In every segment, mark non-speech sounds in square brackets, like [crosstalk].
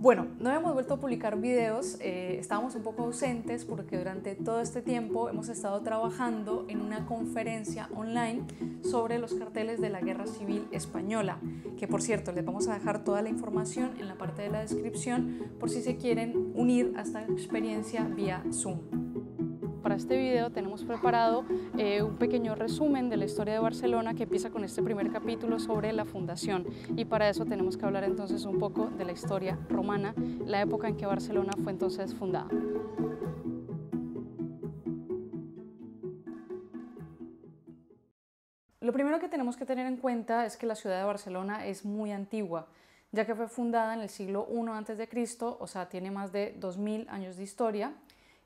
Bueno, no hemos vuelto a publicar videos, eh, estábamos un poco ausentes porque durante todo este tiempo hemos estado trabajando en una conferencia online sobre los carteles de la Guerra Civil Española, que por cierto les vamos a dejar toda la información en la parte de la descripción por si se quieren unir a esta experiencia vía Zoom para este video tenemos preparado eh, un pequeño resumen de la historia de Barcelona que empieza con este primer capítulo sobre la fundación y para eso tenemos que hablar entonces un poco de la historia romana, la época en que Barcelona fue entonces fundada. Lo primero que tenemos que tener en cuenta es que la ciudad de Barcelona es muy antigua ya que fue fundada en el siglo I a.C., o sea, tiene más de 2.000 años de historia,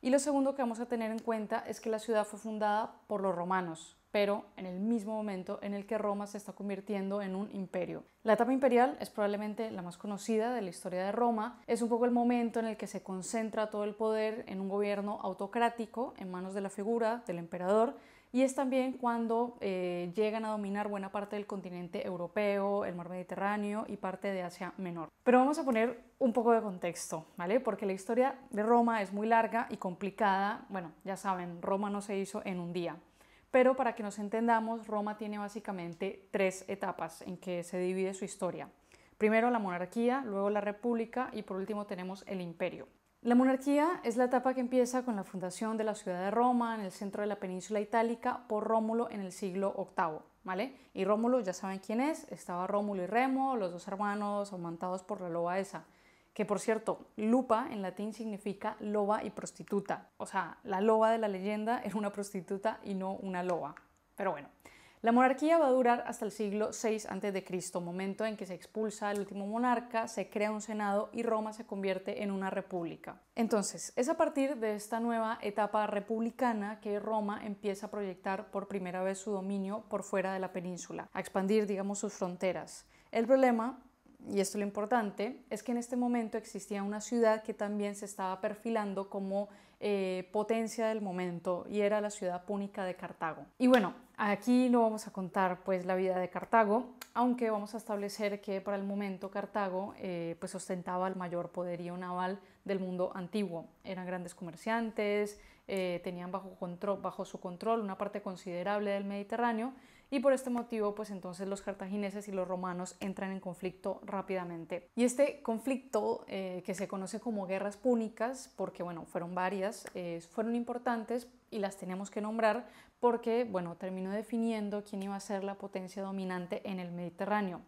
y lo segundo que vamos a tener en cuenta es que la ciudad fue fundada por los romanos, pero en el mismo momento en el que Roma se está convirtiendo en un imperio. La etapa imperial es probablemente la más conocida de la historia de Roma. Es un poco el momento en el que se concentra todo el poder en un gobierno autocrático en manos de la figura del emperador y es también cuando eh, llegan a dominar buena parte del continente europeo, el mar Mediterráneo y parte de Asia Menor. Pero vamos a poner un poco de contexto, ¿vale? Porque la historia de Roma es muy larga y complicada. Bueno, ya saben, Roma no se hizo en un día. Pero para que nos entendamos, Roma tiene básicamente tres etapas en que se divide su historia. Primero la monarquía, luego la república y por último tenemos el imperio. La monarquía es la etapa que empieza con la fundación de la ciudad de Roma en el centro de la península itálica por Rómulo en el siglo VIII. ¿Vale? Y Rómulo, ya saben quién es, estaba Rómulo y Remo, los dos hermanos amantados por la loba esa, que por cierto, lupa en latín significa loba y prostituta. O sea, la loba de la leyenda es una prostituta y no una loba. Pero bueno, la monarquía va a durar hasta el siglo VI a.C., momento en que se expulsa al último monarca, se crea un senado y Roma se convierte en una república. Entonces, es a partir de esta nueva etapa republicana que Roma empieza a proyectar por primera vez su dominio por fuera de la península, a expandir, digamos, sus fronteras. El problema y esto es lo importante, es que en este momento existía una ciudad que también se estaba perfilando como eh, potencia del momento y era la ciudad púnica de Cartago. Y bueno, Aquí no vamos a contar pues la vida de Cartago, aunque vamos a establecer que para el momento Cartago eh, pues ostentaba el mayor poderío naval del mundo antiguo. Eran grandes comerciantes, eh, tenían bajo su control una parte considerable del Mediterráneo y por este motivo pues entonces los cartagineses y los romanos entran en conflicto rápidamente. Y este conflicto eh, que se conoce como guerras púnicas, porque bueno, fueron varias, eh, fueron importantes y las tenemos que nombrar porque bueno, terminó definiendo quién iba a ser la potencia dominante en el Mediterráneo.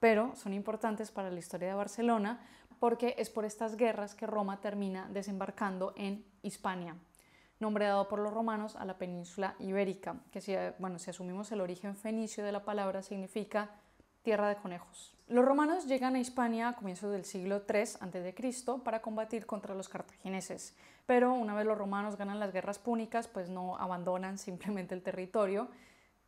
Pero son importantes para la historia de Barcelona porque es por estas guerras que Roma termina desembarcando en Hispania nombre dado por los romanos a la península ibérica, que si, eh, bueno, si asumimos el origen fenicio de la palabra significa tierra de conejos. Los romanos llegan a Hispania a comienzos del siglo III a.C. para combatir contra los cartagineses, pero una vez los romanos ganan las guerras púnicas, pues no abandonan simplemente el territorio,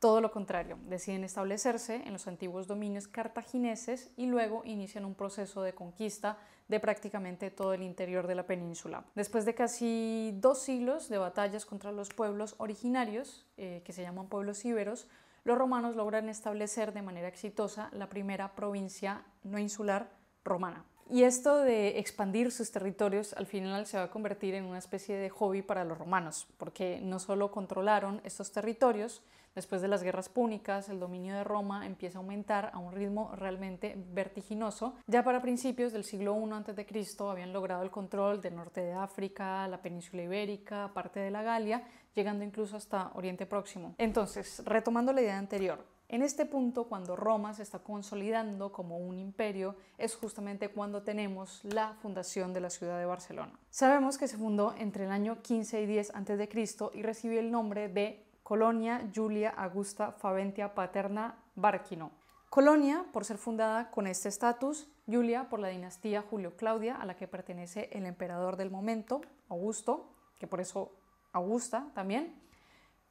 todo lo contrario, deciden establecerse en los antiguos dominios cartagineses y luego inician un proceso de conquista de prácticamente todo el interior de la península. Después de casi dos siglos de batallas contra los pueblos originarios, eh, que se llaman pueblos íberos, los romanos logran establecer de manera exitosa la primera provincia no insular romana. Y esto de expandir sus territorios al final se va a convertir en una especie de hobby para los romanos, porque no solo controlaron estos territorios, después de las guerras púnicas el dominio de Roma empieza a aumentar a un ritmo realmente vertiginoso. Ya para principios del siglo I a.C. habían logrado el control del norte de África, la península ibérica, parte de la Galia, llegando incluso hasta Oriente Próximo. Entonces, retomando la idea anterior, en este punto, cuando Roma se está consolidando como un imperio, es justamente cuando tenemos la fundación de la ciudad de Barcelona. Sabemos que se fundó entre el año 15 y 10 a.C. y recibió el nombre de Colonia Julia Augusta Faventia Paterna Barquino. Colonia por ser fundada con este estatus, Julia por la dinastía Julio-Claudia a la que pertenece el emperador del momento, Augusto, que por eso Augusta también,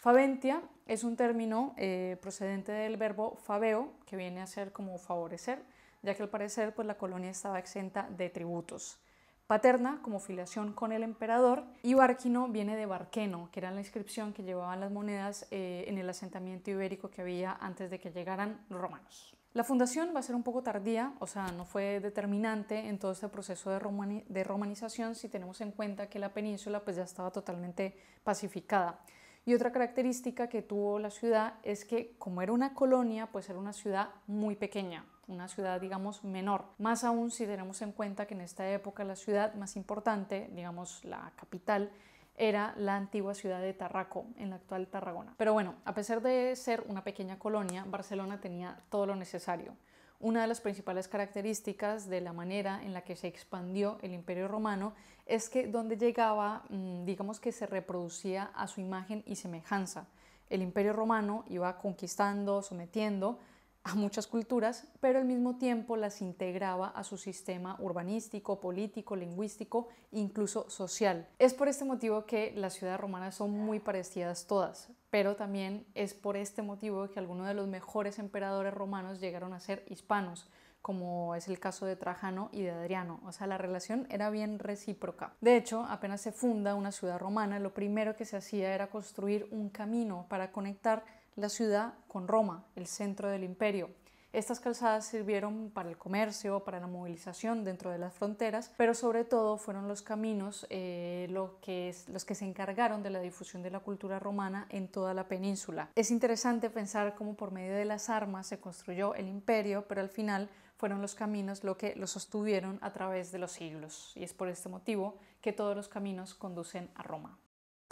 Faventia es un término eh, procedente del verbo faveo, que viene a ser como favorecer, ya que al parecer pues, la colonia estaba exenta de tributos. Paterna, como filiación con el emperador, y Barquino viene de Barqueno, que era la inscripción que llevaban las monedas eh, en el asentamiento ibérico que había antes de que llegaran los romanos. La fundación va a ser un poco tardía, o sea, no fue determinante en todo este proceso de, de romanización si tenemos en cuenta que la península pues, ya estaba totalmente pacificada. Y otra característica que tuvo la ciudad es que como era una colonia, pues era una ciudad muy pequeña, una ciudad digamos menor. Más aún si tenemos en cuenta que en esta época la ciudad más importante, digamos la capital, era la antigua ciudad de Tarraco, en la actual Tarragona. Pero bueno, a pesar de ser una pequeña colonia, Barcelona tenía todo lo necesario una de las principales características de la manera en la que se expandió el imperio romano es que donde llegaba, mm, digamos que se reproducía a su imagen y semejanza. El imperio romano iba conquistando, sometiendo, a muchas culturas, pero al mismo tiempo las integraba a su sistema urbanístico, político, lingüístico, incluso social. Es por este motivo que las ciudades romanas son muy parecidas todas, pero también es por este motivo que algunos de los mejores emperadores romanos llegaron a ser hispanos, como es el caso de Trajano y de Adriano. O sea, la relación era bien recíproca. De hecho, apenas se funda una ciudad romana, lo primero que se hacía era construir un camino para conectar la ciudad con Roma, el centro del imperio. Estas calzadas sirvieron para el comercio, para la movilización dentro de las fronteras, pero sobre todo fueron los caminos eh, los que se encargaron de la difusión de la cultura romana en toda la península. Es interesante pensar cómo por medio de las armas se construyó el imperio, pero al final fueron los caminos lo que los sostuvieron a través de los siglos, y es por este motivo que todos los caminos conducen a Roma.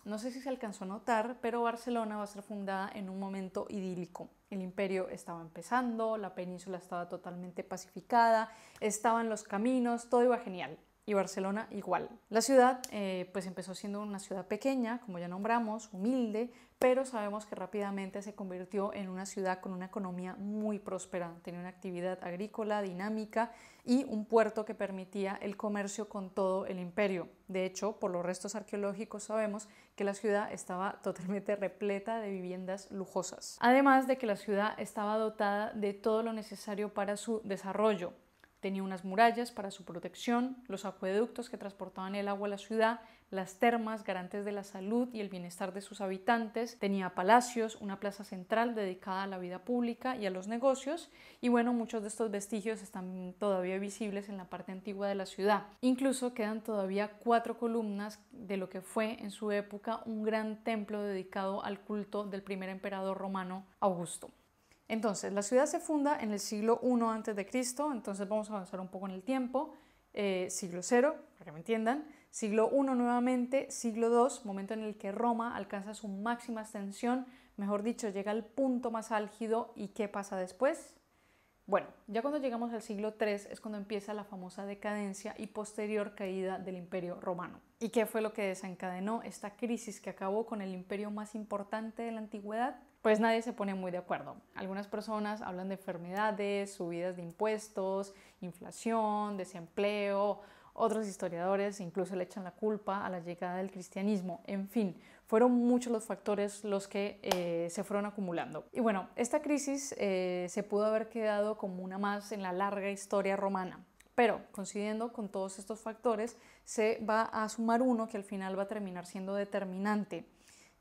No sé si se alcanzó a notar, pero Barcelona va a ser fundada en un momento idílico. El imperio estaba empezando, la península estaba totalmente pacificada, estaban los caminos, todo iba genial y Barcelona igual. La ciudad eh, pues empezó siendo una ciudad pequeña, como ya nombramos, humilde, pero sabemos que rápidamente se convirtió en una ciudad con una economía muy próspera. Tenía una actividad agrícola dinámica y un puerto que permitía el comercio con todo el imperio. De hecho, por los restos arqueológicos sabemos que la ciudad estaba [laughs] totalmente repleta de viviendas lujosas. Además de que la ciudad estaba dotada de todo lo necesario para su desarrollo. Tenía unas murallas para su protección, los acueductos que transportaban el agua a la ciudad, las termas garantes de la salud y el bienestar de sus habitantes, tenía palacios, una plaza central dedicada a la vida pública y a los negocios, y bueno, muchos de estos vestigios están todavía visibles en la parte antigua de la ciudad. Incluso quedan todavía cuatro columnas de lo que fue en su época un gran templo dedicado al culto del primer emperador romano Augusto. Entonces, la ciudad se funda en el siglo I a.C., entonces vamos a avanzar un poco en el tiempo. Eh, siglo 0, para que me entiendan, siglo I nuevamente, siglo II, momento en el que Roma alcanza su máxima extensión, mejor dicho, llega al punto más álgido y ¿qué pasa después? Bueno, ya cuando llegamos al siglo III es cuando empieza la famosa decadencia y posterior caída del imperio romano. ¿Y qué fue lo que desencadenó esta crisis que acabó con el imperio más importante de la antigüedad? pues nadie se pone muy de acuerdo. Algunas personas hablan de enfermedades, subidas de impuestos, inflación, desempleo, otros historiadores incluso le echan la culpa a la llegada del cristianismo. En fin, fueron muchos los factores los que eh, se fueron acumulando. Y bueno, esta crisis eh, se pudo haber quedado como una más en la larga historia romana. Pero coincidiendo con todos estos factores, se va a sumar uno que al final va a terminar siendo determinante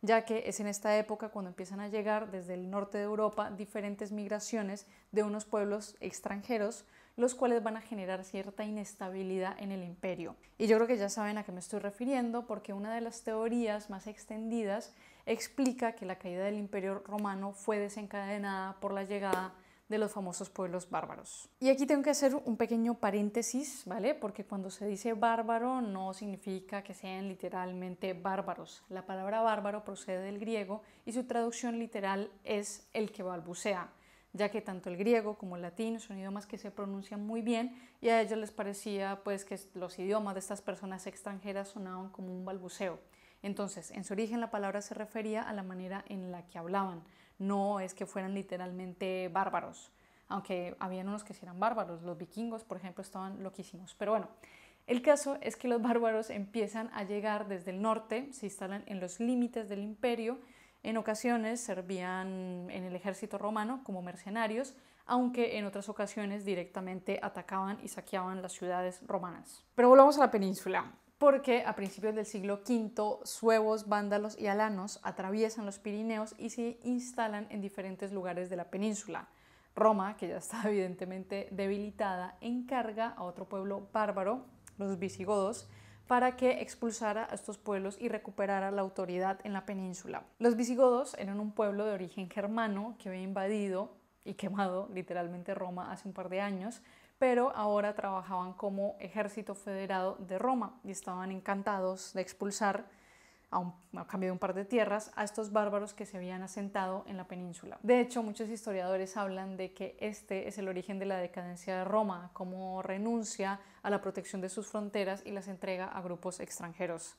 ya que es en esta época cuando empiezan a llegar desde el norte de Europa diferentes migraciones de unos pueblos extranjeros, los cuales van a generar cierta inestabilidad en el imperio. Y yo creo que ya saben a qué me estoy refiriendo, porque una de las teorías más extendidas explica que la caída del imperio romano fue desencadenada por la llegada de los famosos pueblos bárbaros. Y aquí tengo que hacer un pequeño paréntesis, ¿vale? Porque cuando se dice bárbaro no significa que sean literalmente bárbaros. La palabra bárbaro procede del griego y su traducción literal es el que balbucea, ya que tanto el griego como el latín son idiomas que se pronuncian muy bien y a ellos les parecía pues que los idiomas de estas personas extranjeras sonaban como un balbuceo. Entonces, en su origen la palabra se refería a la manera en la que hablaban, no es que fueran literalmente bárbaros, aunque habían unos que sí eran bárbaros, los vikingos, por ejemplo, estaban loquísimos. Pero bueno, el caso es que los [laughs] bárbaros empiezan a llegar desde el norte, se instalan en los límites del imperio, en ocasiones servían en el ejército romano como mercenarios, aunque en otras ocasiones directamente atacaban y saqueaban las ciudades romanas. Pero volvamos a la península porque a principios del siglo V suevos, vándalos y alanos atraviesan los Pirineos y se instalan en diferentes lugares de la península. Roma, que ya está [laughs] evidentemente debilitada, encarga a otro pueblo bárbaro, los visigodos, para que expulsara a estos pueblos y recuperara la autoridad en la península. Los visigodos eran un pueblo de origen germano que había invadido y quemado literalmente Roma hace un par de años, pero ahora trabajaban como ejército federado de Roma y estaban encantados de expulsar, a, cambio de un par de tierras, a estos bárbaros que se habían asentado en la península. De hecho, muchos historiadores hablan de que este es el origen de la decadencia de Roma, como renuncia a la protección de sus fronteras y las entrega a grupos extranjeros.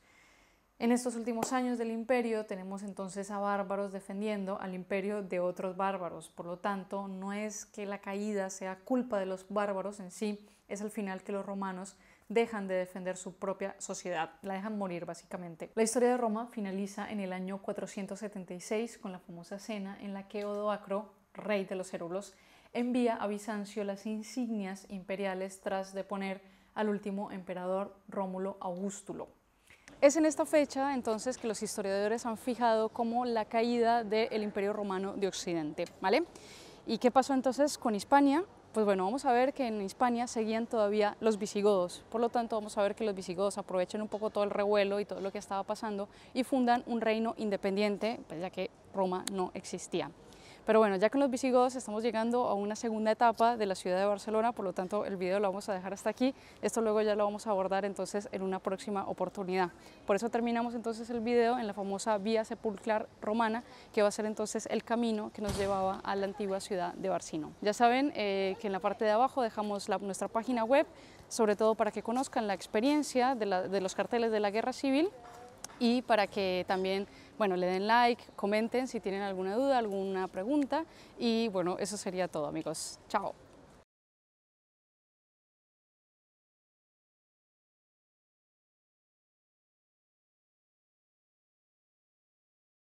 En estos últimos años del imperio tenemos entonces a bárbaros defendiendo al imperio de otros bárbaros. Por lo tanto, no es que la caída sea culpa de los bárbaros en sí, es al final que los romanos dejan de defender su propia sociedad, la dejan morir básicamente. La historia de Roma finaliza en el año 476 con la famosa cena en la que Odoacro, rey de los hérulos, envía a Bizancio las insignias imperiales tras deponer al último emperador Rómulo Augustulo. Es en esta fecha entonces que los historiadores han fijado como la caída del Imperio Romano de Occidente, ¿vale? ¿Y qué pasó entonces con Hispania? Pues bueno, vamos a ver que en Hispania seguían todavía los visigodos, por lo tanto vamos a ver que los visigodos aprovechan un poco todo el revuelo y todo lo que estaba pasando y fundan un reino independiente, pues ya que Roma no existía. Pero bueno, ya con los visigodos estamos llegando a una segunda etapa de la ciudad de Barcelona, por lo tanto el video lo vamos a dejar hasta aquí. Esto luego ya lo vamos a abordar entonces en una próxima oportunidad. Por eso terminamos entonces el video en la famosa vía sepulcral romana, que va a ser entonces el camino que nos llevaba a la antigua ciudad de Barcino. Ya saben eh, que en la parte de abajo dejamos nuestra página web, sobre todo para que conozcan la experiencia de los carteles de la guerra civil y para que también bueno, le den like, comenten si tienen alguna duda, alguna pregunta y bueno, eso sería todo amigos. Chao.